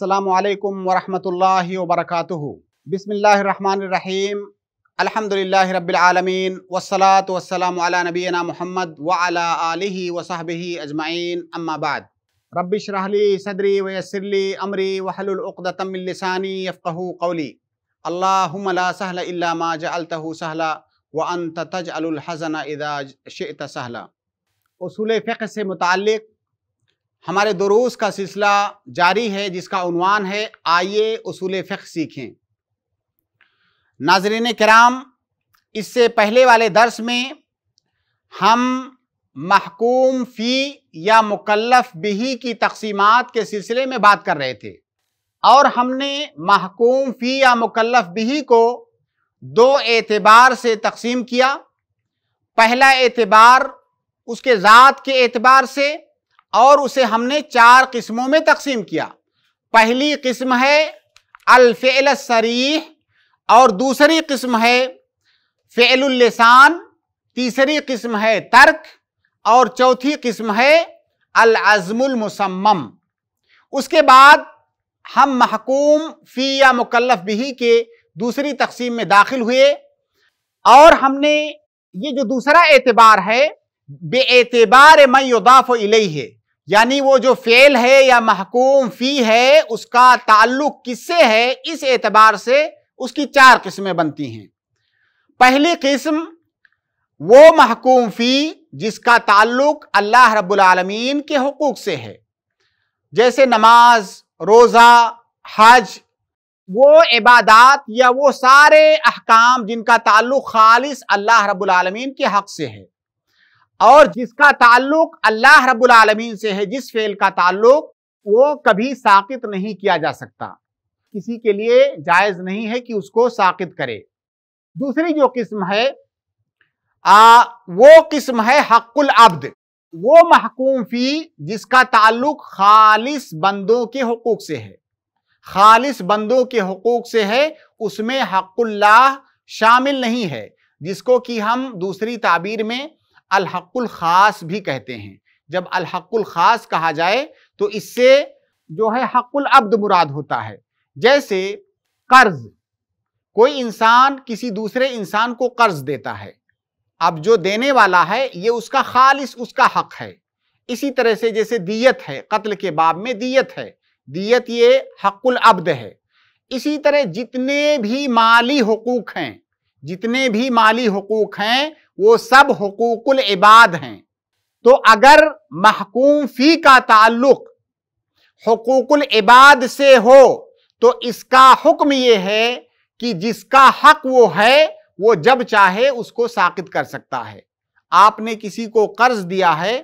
السلام عليكم ورحمة الله وبركاته بسم الله الرحمن الرحيم الحمد لله رب العالمين والصلاة والسلام على نبينا محمد وعلى آله وصحبه أجمعين أما بعد رب اشرح لي صدري ويسر لي أمري وحلل العقدة من لساني يفقه قولي اللهم لا سهل إلا ما جعلته سهلا وأنت تجعل الحزن إذا شئت سهلا أصول فقه سے متعلق हमारे दरूस का सिलसिला जारी है जिसका उनवान है आइए उसूल फ़िक सीखें नाजरीन कराम इससे पहले वाले दर्स में हम महकूम फ़ी या मुकल्लफ बिही की तकसीमात के सिलसिले में बात कर रहे थे और हमने महकूम फ़ी या मुकल्लफ बिही को दो एतबार से तकसीम किया पहला एतबार उसके ज़ात के एतबार से और उसे हमने चार किस्मों में तकसीम किया पहली किस्म है अलफ़ेल सरीह और दूसरी किस्म है फ़ेलसान तीसरी किस्म है तर्क और चौथी किस्म है अलअज़मुलमसम उसके बाद हम महकूम फ़ी या मुकल्लफ बिही के दूसरी तकसीम में दाखिल हुए और हमने ये जो दूसरा एतबार है बेतबार मई उदाफ़ इलई है यानी वो जो फेल है या महकूम फी है उसका ताल्लुक किससे है इस एतबार से उसकी चार किस्में बनती हैं पहली किस्म वो महकूम फ़ी जिसका ताल्लुक अल्लाह रब्लमीन के हकूक़ से है जैसे नमाज रोज़ा हज वो इबादात या वो सारे अहकाम जिनका ताल्लुक खालिस अल्लाह रब्लमीन के हक़ से है और जिसका ताल्लुक अल्लाह रब्बुल आलमीन से है जिस फेल का ताल्लुक वो कभी साकित नहीं किया जा सकता किसी के लिए जायज़ नहीं है कि उसको साकित करे दूसरी जो किस्म है आ, वो किस्म है हक्कुल अब्द वो महकूम फी जिसका ताल्लुक खालिस बंदों के हकूक से है खालिस बंदों के हकूक से है उसमें हकुल्लाह शामिल नहीं है जिसको कि हम दूसरी ताबीर में अलहकुल ख़ास भी कहते हैं जब अलहकुल ख़ास कहा जाए तो इससे जो है हकुल अब्द मुराद होता है जैसे कर्ज कोई इंसान किसी दूसरे इंसान को कर्ज देता है अब जो देने वाला है ये उसका खालिस उसका हक है इसी तरह से जैसे दियत है कत्ल के बाब में दियत है दियत ये हकुल अब्द है इसी तरह जितने भी माली हकूक हैं जितने भी माली हकूक हैं वो सब हकूकुल इबाद हैं तो अगर महकूम फी का ताल्लुक हकूकुल इबाद से हो तो इसका हुक्म ये है कि जिसका हक वो है वो जब चाहे उसको साकित कर सकता है आपने किसी को कर्ज दिया है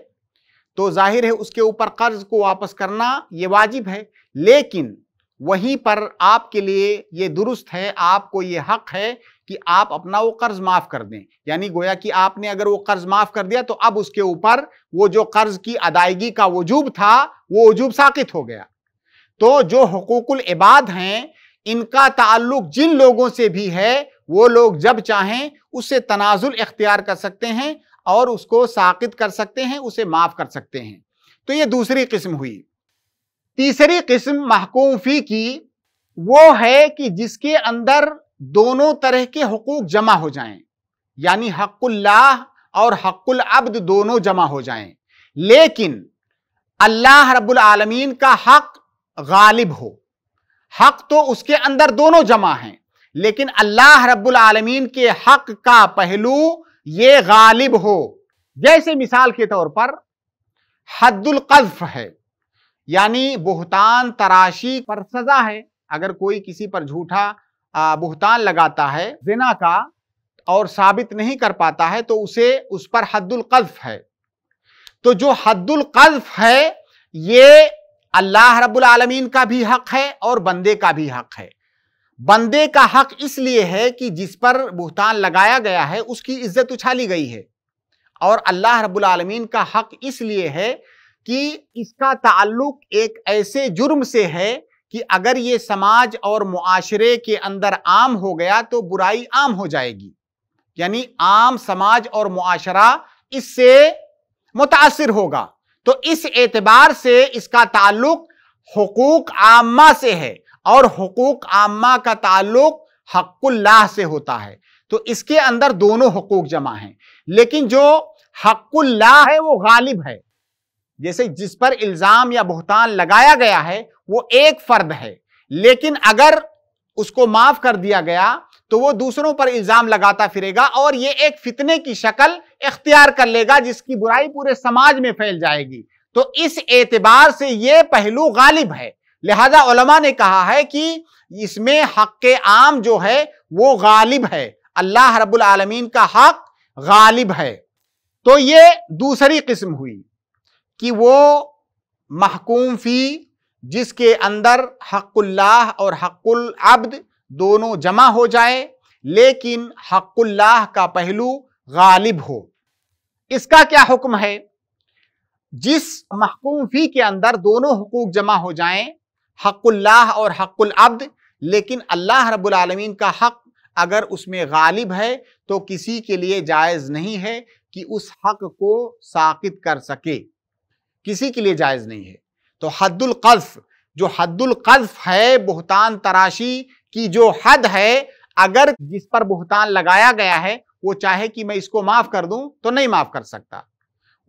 तो जाहिर है उसके ऊपर कर्ज को वापस करना ये वाजिब है लेकिन वहीं पर आपके लिए ये दुरुस्त है आपको ये हक है कि आप अपना वो कर्ज माफ कर दें यानी गोया कि आपने अगर वो कर्ज माफ कर दिया तो अब उसके ऊपर वो जो कर्ज की अदायगी का वजूब था वो वजूब साकित हो गया तो जो हकूकुल इबाद हैं इनका ताल्लुक जिन लोगों से भी है वो लोग जब चाहें उससे तनाजुल इख्तियार कर सकते हैं और उसको साकित कर सकते हैं उसे माफ़ कर सकते हैं तो ये दूसरी किस्म हुई तीसरी किस्म महकूम फ़ी की वो है कि जिसके अंदर दोनों तरह के हकूक जमा हो जाएं यानी हकुल्लाह और हकुल अब्द दोनों जमा हो जाएं लेकिन अल्लाह रब्बुल आलमीन का हक गालिब हो हक तो उसके अंदर दोनों जमा हैं लेकिन अल्लाह रब्बुल आलमीन के हक का पहलू ये गालिब हो जैसे मिसाल के तौर पर हद्दुल कज्फ है यानी बोहतान तराशी पर सजा है अगर कोई किसी पर झूठा बुहतान लगाता है जिना का और साबित नहीं कर पाता है तो उसे उस पर हद्दुल है तो जो हद्दुल है ये अल्लाह रब्बुल आलमीन का भी हक है और बंदे का भी हक है बंदे का हक इसलिए है कि जिस पर बुहतान लगाया गया है उसकी इज्जत उछाली गई है और अल्लाह रब्बुल आलमीन का हक इसलिए है कि इसका ताल्लुक एक ऐसे जुर्म से है कि अगर ये समाज और मुआशरे के अंदर आम हो गया तो बुराई आम हो जाएगी यानी आम समाज और मुआशरा इससे मुतासर होगा तो इस एतबार से इसका ताल्लुक हकूक आमा से है और हकूक आमा का ताल्लुक हक्कुल्लाह से होता है तो इसके अंदर दोनों हकूक जमा हैं लेकिन जो हक्कुल्लाह है वो गालिब है जैसे जिस पर इल्ज़ाम या बहतान लगाया गया है वो एक फर्द है लेकिन अगर उसको माफ कर दिया गया तो वो दूसरों पर इल्जाम लगाता फिरेगा और ये एक फितने की शक्ल इख्तियार कर लेगा जिसकी बुराई पूरे समाज में फैल जाएगी तो इस एतबार से ये पहलू गालिब है लिहाजा उलमा ने कहा है कि इसमें हक आम जो है वो गालिब है अल्लाह रब्बुल आलमीन का हक गालिब है तो ये दूसरी किस्म हुई कि वो महकूम फी जिसके अंदर हकुल्लाह और हकुल अब्द दोनों जमा हो जाए लेकिन हकुल्लाह का पहलू गालिब हो इसका क्या हुक्म है जिस महकूम फी के अंदर दोनों हकूक जमा हो जाएं हकुल्लाह और हकुल अब्द लेकिन अल्लाह रब्बुल आलमीन का हक अगर उसमें गालिब है तो किसी के लिए जायज़ नहीं है कि उस हक को साकित कर सके किसी के लिए जायज़ नहीं है तो हदुल कल्फ जो हदुल कल्फ है बहुतान तराशी की जो हद है अगर जिस पर बहुतान लगाया गया है वो चाहे कि मैं इसको माफ कर दूं तो नहीं माफ कर सकता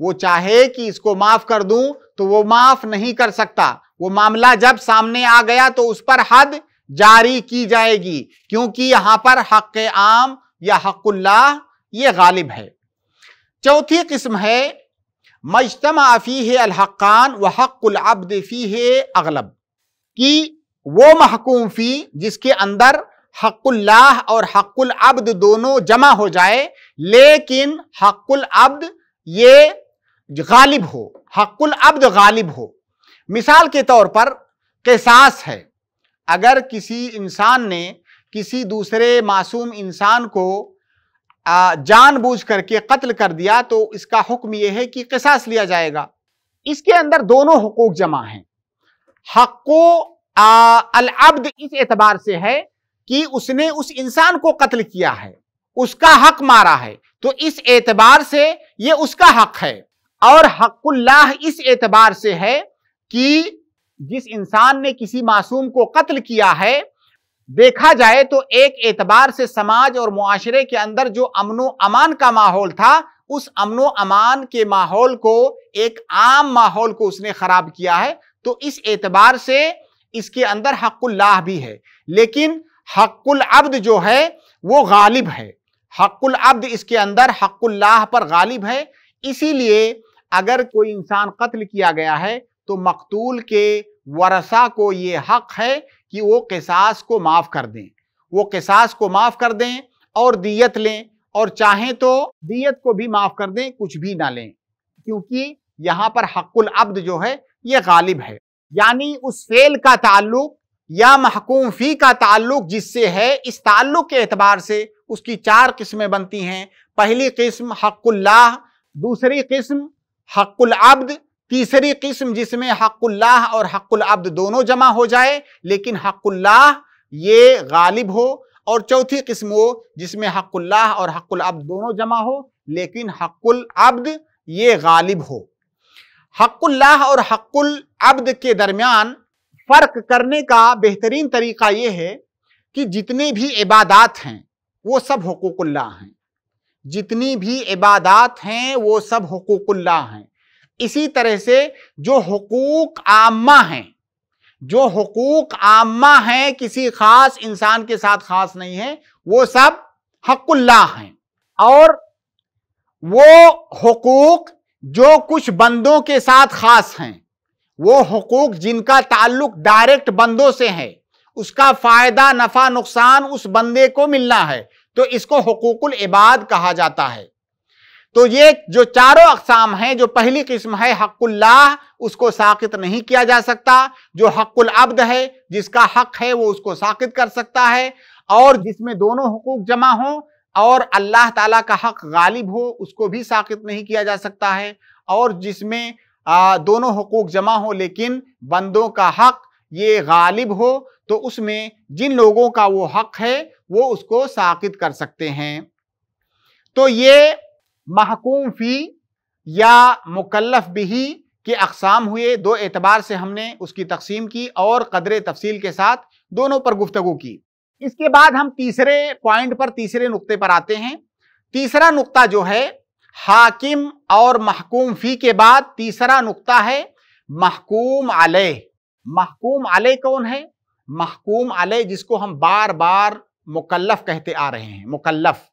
वो चाहे कि इसको माफ कर दूं तो वो माफ नहीं कर सकता वो मामला जब सामने आ गया तो उस पर हद जारी की जाएगी क्योंकि यहां पर हक आम या हकुल्ला ये गालिब है चौथी किस्म है मजतम आफ़ी है अलहक़ान व अब्द फ़ी है अगलब कि वो महकूम फ़ी जिसके अंदर हक़ुल्लाह और अब्द दोनों जमा हो जाए लेकिन अब्द ये गालिब हो अब्द गालिब हो मिसाल के तौर पर कैसास है अगर किसी इंसान ने किसी दूसरे मासूम इंसान को जानबूझ करके कत्ल कर दिया तो इसका हुक्म यह है कि किसास लिया जाएगा इसके अंदर दोनों हकूक जमा हैं हको अलअब्द इस एतबार से है कि उसने उस इंसान को कत्ल किया है उसका हक मारा है तो इस एतबार से यह उसका हक है और हकुल्लाह इस एतबार से है कि जिस इंसान ने किसी मासूम को कत्ल किया है देखा जाए तो एक एतबार से समाज और मुआशरे के अंदर जो अमनो अमान का माहौल था उस अमनो अमान के माहौल को एक आम माहौल को उसने खराब किया है तो इस एतबार से इसके अंदर हक्कुल्लाह भी है लेकिन हकुल अब्द जो है वो गालिब है हकुल अब्द इसके अंदर हक्कुल्लाह पर गालिब है इसीलिए अगर कोई इंसान कत्ल किया गया है तो मकतूल के वरसा को ये हक है कि वो किसास को माफ़ कर दें वो किसास को माफ़ कर दें और दियत लें और चाहें तो दियत को भी माफ़ कर दें कुछ भी ना लें क्योंकि यहाँ पर हक्कुल अब्द जो है ये गालिब है यानी उस फेल का ताल्लुक या महकूम फी का ताल्लुक जिससे है इस ताल्लुक के एतबार से उसकी चार किस्में बनती हैं पहली किस्म हक्ल्ला दूसरी किस्म हक्ल अब्द तीसरी किस्म जिसमें हकुल्लाह और हकुल अब्द दोनों जमा हो जाए लेकिन हकुल्लाह ये गालिब हो और चौथी किस्म हो जिसमें हकुल्लाह और हकुल अब्द दोनों जमा हो लेकिन हकुल अब्द ये गालिब हो हकुल्लाह और हकुल अब्द के दरमियान फ़र्क करने का बेहतरीन तरीका ये है कि जितने भी इबादात हैं वो सब हकूक़ुल्लाह हैं जितनी भी इबादात हैं वो सब हकूक़ुल्लाह हैं इसी तरह से जो हकूक आमा हैं जो हकूक आमा हैं किसी खास इंसान के साथ खास नहीं है वो सब हकुल्ला हैं और वो हकूक जो कुछ बंदों के साथ खास हैं वो हकूक जिनका ताल्लुक डायरेक्ट बंदों से है उसका फ़ायदा नफ़ा नुकसान उस बंदे को मिलना है तो इसको हकूकुल इबाद कहा जाता है तो ये जो चारों अकसाम हैं जो पहली किस्म है हकुल्लाह उसको साकित नहीं किया जा सकता जो हक्कुल अब्द है जिसका हक है वो उसको साकित कर सकता है और जिसमें दोनों हकूक जमा हो और अल्लाह ताला का हक गालिब हो उसको भी साकित नहीं किया जा सकता है और जिसमें दोनों हकूक जमा हो लेकिन बंदों का हक ये गालिब हो तो उसमें जिन लोगों का वो हक है वो उसको साकित कर सकते हैं तो ये महकूम फ़ी या मुकल्लफ बिही के अकसाम हुए दो एतबार से हमने उसकी तकसीम की और कदर तफसील के साथ दोनों पर गुफ्तु की इसके बाद हम तीसरे पॉइंट पर तीसरे नुक्ते पर आते हैं तीसरा नुक्ता जो है हाकिम और महकूम फी के बाद तीसरा नुक्ता है महकूम आलय महकूम आलय कौन है महकूम आलय जिसको हम बार बार मुकल्लफ कहते आ रहे हैं मुकल्लफ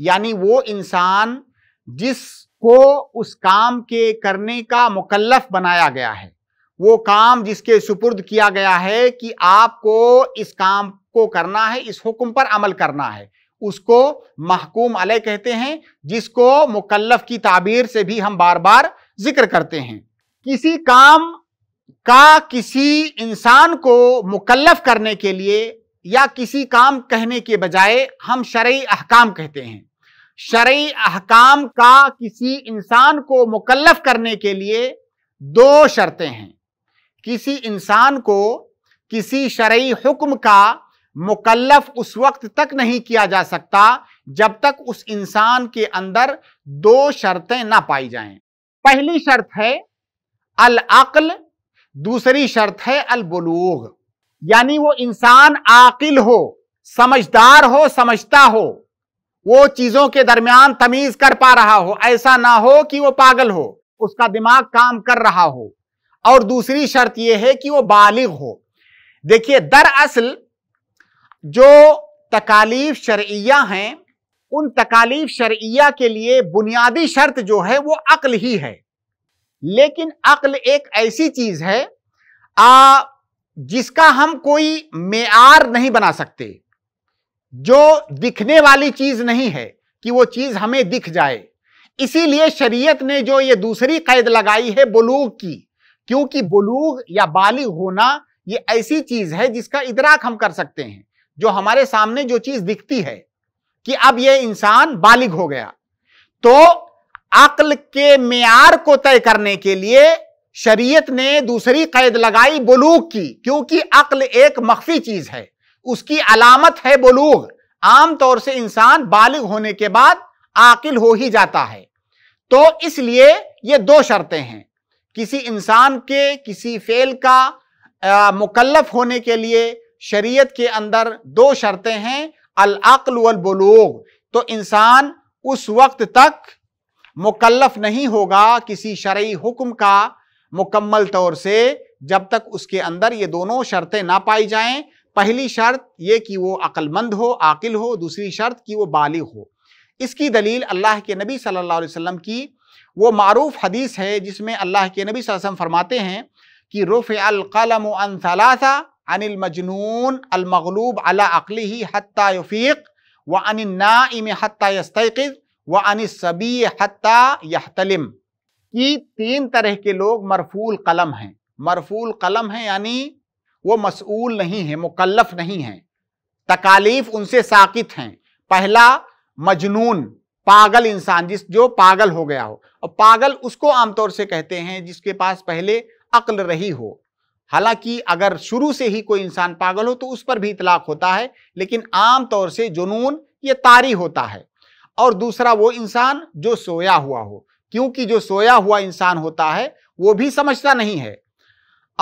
यानी वो इंसान जिसको उस काम के करने का मुकल्लफ बनाया गया है वो काम जिसके सुपुर्द किया गया है कि आपको इस काम को करना है इस हुक्म पर अमल करना है उसको महकूम अलय कहते हैं जिसको मुकल्लफ की ताबीर से भी हम बार बार जिक्र करते हैं किसी काम का किसी इंसान को मुकल्लफ करने के लिए या किसी काम कहने के बजाय हम शर्य अहकाम कहते हैं शरी अहकाम का किसी इंसान को मुकलफ करने के लिए दो शर्तें हैं किसी इंसान को किसी शरी हुक्म का मुकलफ उस वक्त तक नहीं किया जा सकता जब तक उस इंसान के अंदर दो शर्तें ना पाई जाएं। पहली शर्त है अल अकल दूसरी शर्त है अल बलूग यानी वो इंसान आकिल हो समझदार हो समझता हो वो चीजों के दरमियान तमीज कर पा रहा हो ऐसा ना हो कि वो पागल हो उसका दिमाग काम कर रहा हो और दूसरी शर्त यह है कि वो बालिग हो देखिए दरअसल जो तकालीफ शर्या हैं उन तकालीफ शर्या के लिए बुनियादी शर्त जो है वो अक्ल ही है लेकिन अक्ल एक ऐसी चीज है आ, जिसका हम कोई मेयार नहीं बना सकते जो दिखने वाली चीज नहीं है कि वो चीज हमें दिख जाए इसीलिए शरीयत ने जो ये दूसरी कैद लगाई है बलूग की क्योंकि बलूग या बालिग होना ये ऐसी चीज है जिसका इदराक हम कर सकते हैं जो हमारे सामने जो चीज दिखती है कि अब ये इंसान बालिग हो गया तो अक्ल के मैार को तय करने के लिए शरीयत ने दूसरी कैद लगाई बलूक की क्योंकि अक्ल एक मख्फी चीज है उसकी अलामत है बलूग आमतौर से इंसान बालिग होने के बाद आकिल हो ही जाता है तो इसलिए ये दो शर्तें हैं किसी इंसान के किसी फेल का आ, मुकल्लफ होने के लिए शरीयत के अंदर दो शर्तें हैं अल अक्ल वल बलूग तो इंसान उस वक्त तक मुकल्लफ नहीं होगा किसी शर्य हुक्म का मुकम्मल तौर से जब तक उसके अंदर ये दोनों शर्तें ना पाई जाएं पहली शर्त ये कि वो अक्लमंद हो आकिल हो दूसरी शर्त कि वो बालिग हो इसकी दलील अल्लाह के नबी सल्लल्लाहु अलैहि वसल्लम की वो मरूफ़ हदीस है जिसमें अल्लाह के नबी वसल्लम फरमाते हैं कि रुफ़ अलकलम अनिल मजनून अलमगलूब अला अकली ही हती व अन हती यस्तैक़ व अनसबी हती यहतलिम ये तीन तरह के लोग मरफूल कलम हैं मरफूल कलम हैं यानी वो मसूल नहीं है मुकल्लफ नहीं है तकालीफ उनसे साकित हैं पहला मजनून पागल इंसान जिस जो पागल हो गया हो और पागल उसको आमतौर से कहते हैं जिसके पास पहले अक्ल रही हो हालांकि अगर शुरू से ही कोई इंसान पागल हो तो उस पर भी इतलाक होता है लेकिन आम तौर से जुनून ये तारी होता है और दूसरा वो इंसान जो सोया हुआ हो क्योंकि जो सोया हुआ इंसान होता है वो भी समझता नहीं है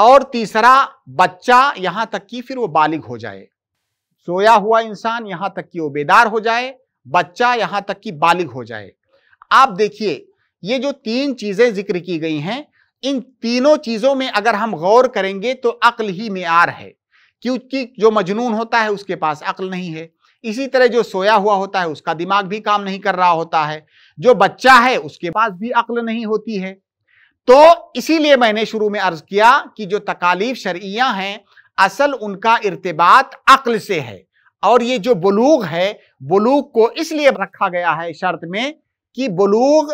और तीसरा बच्चा यहां तक कि फिर वो बालिग हो जाए सोया हुआ इंसान यहां तक कि वो बेदार हो जाए बच्चा यहां तक कि बालिग हो जाए आप देखिए ये जो तीन चीजें जिक्र की गई हैं इन तीनों चीजों में अगर हम गौर करेंगे तो अक्ल ही मेयार है क्योंकि जो मजनून होता है उसके पास अक्ल नहीं है इसी तरह जो सोया हुआ होता है उसका दिमाग भी काम नहीं कर रहा होता है जो बच्चा है उसके पास भी अक्ल नहीं होती है तो इसीलिए मैंने शुरू में अर्ज किया कि जो तकालीफ शर्या हैं असल उनका इर्तबात अक्ल से है और ये जो बलूग है बलूग को इसलिए रखा गया है शर्त में कि बलूग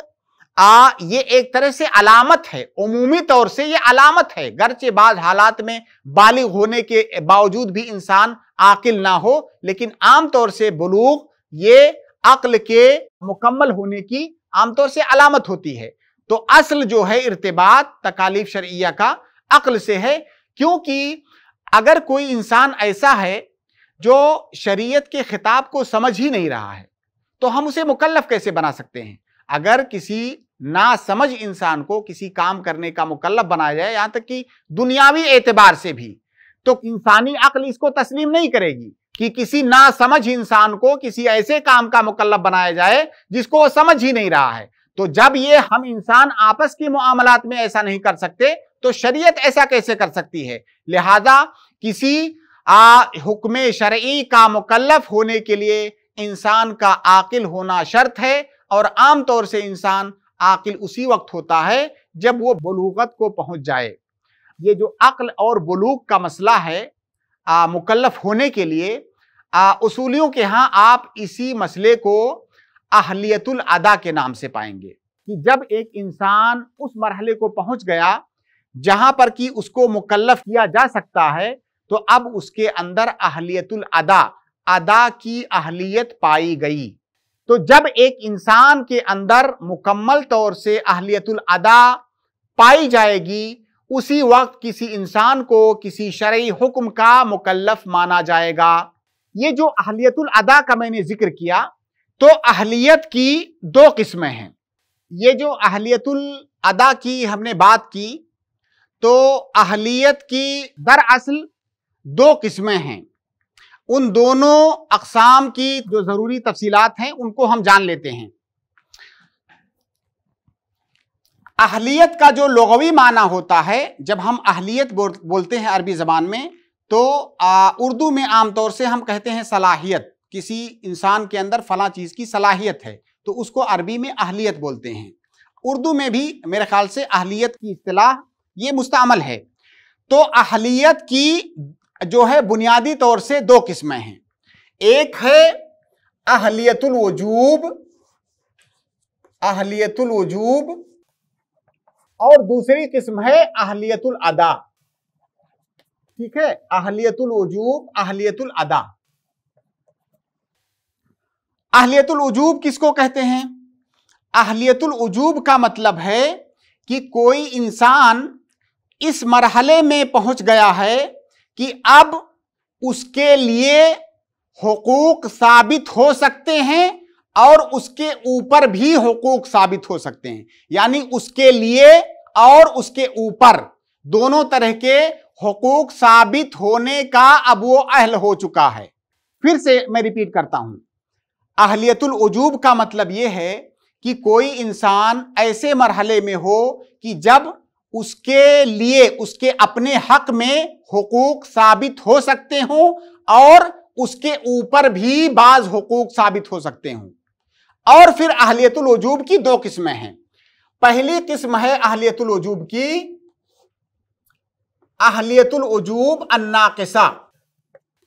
आ ये एक तरह से अलामत है अमूमी तौर से ये अलामत है गर्चे बाद हालात में बालिग होने के बावजूद भी इंसान आकिल ना हो लेकिन आमतौर से बलूग ये अक्ल के मुकम्मल होने की आमतौर से अलामत होती है तो असल जो है इरतबात तकालीफ शरिया का अक्ल से है क्योंकि अगर कोई इंसान ऐसा है जो शरीयत के खिताब को समझ ही नहीं रहा है तो हम उसे मुकल्लफ कैसे बना सकते हैं अगर किसी ना समझ इंसान को किसी काम करने का मुकल्लफ बनाया जाए यहां तक कि दुनियावी एतबार से भी तो इंसानी अक्ल इसको तस्लीम नहीं करेगी कि किसी ना समझ इंसान को किसी ऐसे काम का मुकल्लफ बनाया जाए जिसको वो समझ ही नहीं रहा है तो जब ये हम इंसान आपस के मामलात में ऐसा नहीं कर सकते तो शरीयत ऐसा कैसे कर सकती है लिहाजा किसी हुक्म शर्य का मुकल्लफ होने के लिए इंसान का आकिल होना शर्त है और आम तौर से इंसान आकिल उसी वक्त होता है जब वो बलूगत को पहुंच जाए ये जो अक्ल और बलूक का मसला है मुकल्लफ होने के लिए उसूलियों के यहाँ आप इसी मसले को अहलियतुल अदा के नाम से पाएंगे कि जब एक इंसान उस मरहले को पहुंच गया जहां पर कि उसको मुकल्लफ किया जा सकता है तो अब उसके अंदर अहलियतुल अदा अदा की अहलियत पाई गई तो जब एक इंसान के अंदर मुकम्मल तौर से अहलियतुल अदा पाई जाएगी उसी वक्त किसी इंसान को किसी शर्य हुक्म का मुकल्लफ माना जाएगा ये जो अहलियतुल अदा का मैंने जिक्र किया तो अहलियत की दो किस्में हैं ये जो अहलियतुल अदा की हमने बात की तो अहलियत की दरअसल दो किस्में हैं उन दोनों अकसाम की जो ज़रूरी तफसीलात हैं उनको हम जान लेते हैं अहलियत का जो लغवी माना होता है जब हम अहलियत बोलते हैं अरबी ज़बान में तो उर्दू में आमतौर से हम कहते हैं सलाहियत किसी इंसान के अंदर फला चीज़ की सलाहियत है तो उसको अरबी में अहलियत बोलते हैं उर्दू में भी मेरे ख्याल से अहलियत की अतलाह ये मुस्तमल है तो अहलियत की जो है बुनियादी तौर से दो किस्में हैं एक है अहलियतुल वजूब अहलियतुल वजूब और दूसरी किस्म है अहलियतुल अदा ठीक है अहलियतुल वजूब अहलियतुल अदा अहलियतुल उजूब किसको कहते हैं अहलियतुल उजूब का मतलब है कि कोई इंसान इस मरहले में पहुंच गया है कि अब उसके लिए हकूक साबित हो सकते हैं और उसके ऊपर भी हकूक साबित हो सकते हैं यानी उसके लिए और उसके ऊपर दोनों तरह के हकूक साबित होने का अब वो अहल हो चुका है फिर से मैं रिपीट करता हूं अहलियतुल उजूब का मतलब ये है कि कोई इंसान ऐसे मरहले में हो कि जब उसके लिए उसके अपने हक में हकूक साबित हो सकते हों और उसके ऊपर भी बाज हकूक साबित हो सकते हों और फिर अहलियतुल वजूब की दो किस्में हैं पहली किस्म है अहलियतुल वजूब की अहलियतुल वजूब अन्नाकिसा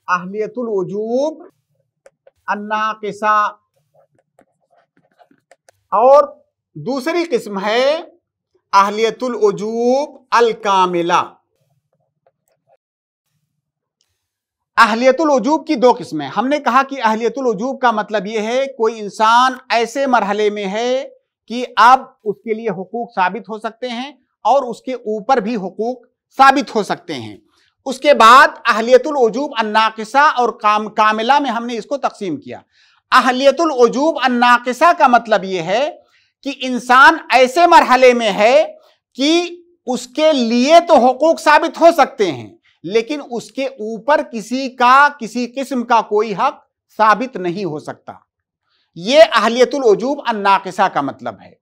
अहलियतुल वजूब किसा और दूसरी किस्म है अहलियतुल उजूब अल कामिला अहलियतुल उजूब की दो किस्में हमने कहा कि अहलियतुल उजूब का मतलब यह है कोई इंसान ऐसे मरहले में है कि अब उसके लिए हकूक साबित हो सकते हैं और उसके ऊपर भी हकूक साबित हो सकते हैं उसके बाद अहलियतुल वजूब अन्नाकिसा और काम कामिला में हमने इसको तकसीम किया अहलियतुल वजूब अन्नाकिसा का मतलब यह है कि इंसान ऐसे मरहले में है कि उसके लिए तो हकूक साबित हो सकते हैं लेकिन उसके ऊपर किसी का किसी किस्म का कोई हक साबित नहीं हो सकता यह अहलियतुल वजूब अन्नाकिसा का मतलब है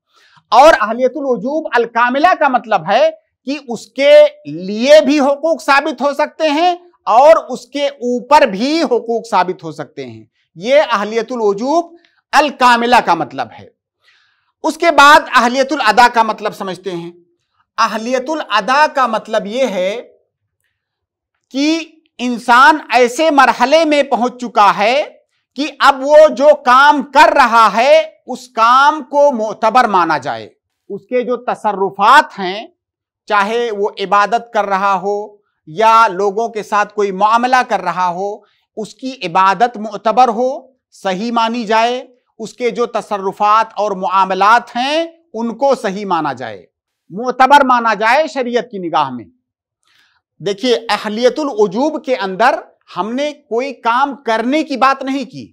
और अहलियतुल वजूब अलकामिला का मतलब है कि उसके लिए भी हकूक साबित हो सकते हैं और उसके ऊपर भी हकूक साबित हो सकते हैं ये अहलियतुल वजूब अल कामिला का मतलब है उसके बाद अहलियतुल अदा का मतलब समझते हैं अहलियतुल अदा का मतलब यह है कि इंसान ऐसे मरहले में पहुंच चुका है कि अब वो जो काम कर रहा है उस काम को मोतबर माना जाए उसके जो तसरुफात हैं चाहे वो इबादत कर रहा हो या लोगों के साथ कोई मामला कर रहा हो उसकी इबादत मतबर हो सही मानी जाए उसके जो तसरुफात और मामलात हैं उनको सही माना जाए मतबर माना जाए शरीयत की निगाह में देखिए अहलियतुल के अंदर हमने कोई काम करने की बात नहीं की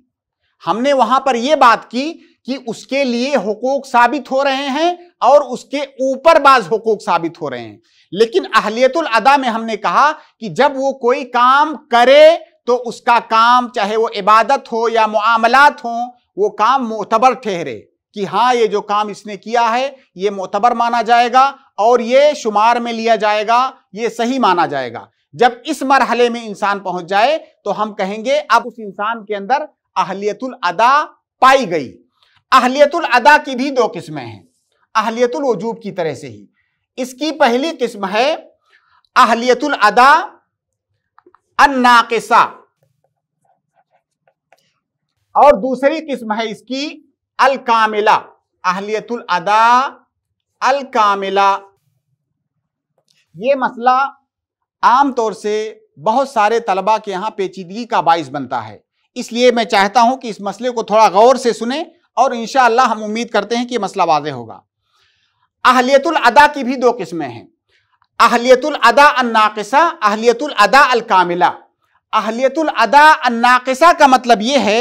हमने वहां पर यह बात की कि उसके लिए हकूक साबित हो रहे हैं और उसके ऊपर बाज हकूक साबित हो रहे हैं लेकिन अहलियतुल अदा में हमने कहा कि जब वो कोई काम करे तो उसका काम चाहे वो इबादत हो या मामलात हो वो काम मोतबर ठहरे कि हाँ ये जो काम इसने किया है ये मोतबर माना जाएगा और ये शुमार में लिया जाएगा ये सही माना जाएगा जब इस मरहले में इंसान पहुंच जाए तो हम कहेंगे अब उस इंसान के अंदर अहलियतुल अदा पाई गई अहलियतुल अदा की भी दो किस्में हैं अहलियतुल वजूब की तरह से ही इसकी पहली किस्म है अहलियतुल अदा अन्नाकिसा और दूसरी किस्म है इसकी अल कामिला अहलियतुल अदा अल कामिला ये मसला आमतौर से बहुत सारे तलबा के यहाँ पेचीदगी का बायस बनता है इसलिए मैं चाहता हूं कि इस मसले को थोड़ा गौर से सुने और इन हम उम्मीद करते हैं कि मसला वाजे होगा अहलियतुल अदा की भी दो किस्में हैं अहलियतुल अदा अन्नाकिसा अहलियतुल अदा अल कामिला अहलियतुल अदा अन्नाकिसा का मतलब यह है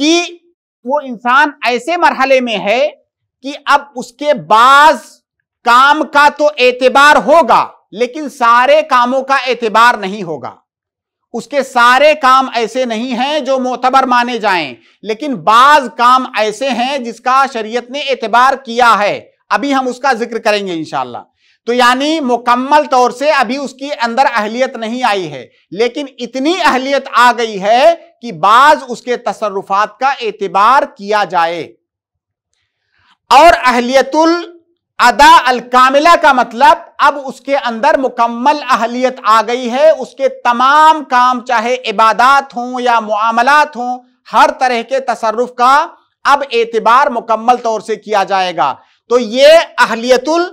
कि वो इंसान ऐसे मरहले में है कि अब उसके बाद काम का तो एतबार होगा लेकिन सारे कामों का एतबार नहीं होगा उसके सारे काम ऐसे नहीं हैं जो मोतबर माने जाएं लेकिन बाज काम ऐसे हैं जिसका शरीयत ने एतबार किया है अभी हम उसका जिक्र करेंगे इनशाला तो यानी मुकम्मल तौर से अभी उसकी अंदर अहलियत नहीं आई है लेकिन इतनी अहलियत आ गई है कि बाज उसके तसरुफात का एतबार किया जाए और अहलियतुल अदा अल कामिला का मतलब अब उसके अंदर मुकम्मल अहलियत आ गई है उसके तमाम काम चाहे इबादात हों या मामलात हों हर तरह के तसरफ का अब एतबार मुकम्मल तौर से किया जाएगा तो ये अहलियतुल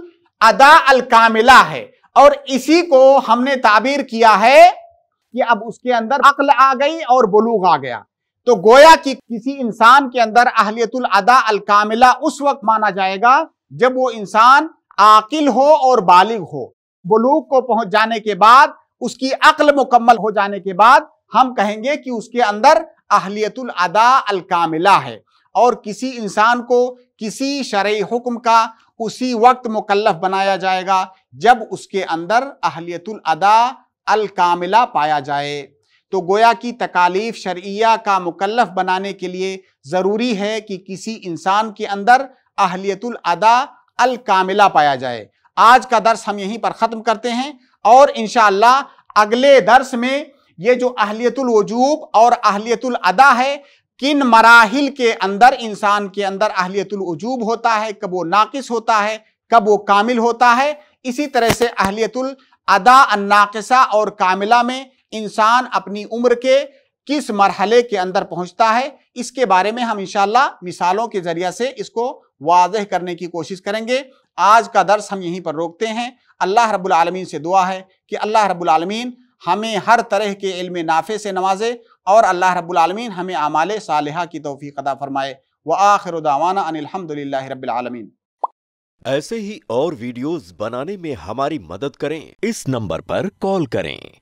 अदा अल कामिला है और इसी को हमने ताबीर किया है कि अब उसके अंदर अक्ल आ गई और बलूक आ गया तो गोया कि किसी इंसान के अंदर अहलियतुल अदा अल कामिला उस वक्त माना जाएगा जब वो इंसान आकिल हो और बालिग हो बलूक को पहुंच जाने के बाद उसकी अक्ल मुकम्मल हो जाने के बाद हम कहेंगे कि उसके अंदर अहलियतुल अदा अल कामिला है और किसी इंसान को किसी शर्य हुक्म का उसी वक्त मुकल्लफ बनाया जाएगा जब उसके अंदर अहलियतुल अदा अल कामिला पाया जाए तो गोया की तकालीफ शर्या का मुकल्लफ बनाने के लिए ज़रूरी है कि किसी इंसान के अंदर अहलियतुल अदा अल कामिला पाया जाए आज का दर्स हम यहीं पर ख़त्म करते हैं और इन अगले दर्स में ये जो अहलियतुल वजूब और अहलियतुल अदा है किन मराहल के अंदर इंसान के अंदर अहलियतुल वजूब होता है कब वो नाकिस होता है कब वो कामिल होता है इसी तरह से अहलियतुल अदा नाकसा और कामिला में इंसान अपनी उम्र के किस मरहले के अंदर पहुंचता है इसके बारे में हम इंशाल्लाह मिसालों के जरिए से इसको वाजह करने की कोशिश करेंगे आज का दर्स हम यहीं पर रोकते हैं अल्लाह रब्बुल से दुआ है कि अल्लाह रब्लम हमें हर तरह के इल्म नाफे से नवाजे और अल्लाह रब्लम हमें आमाल सालहा की तोफ़ी अदा फरमाए व आखिर दावाना अनिलहमदिल्ला रबालमीन ऐसे ही और वीडियोस बनाने में हमारी मदद करें इस नंबर पर कॉल करें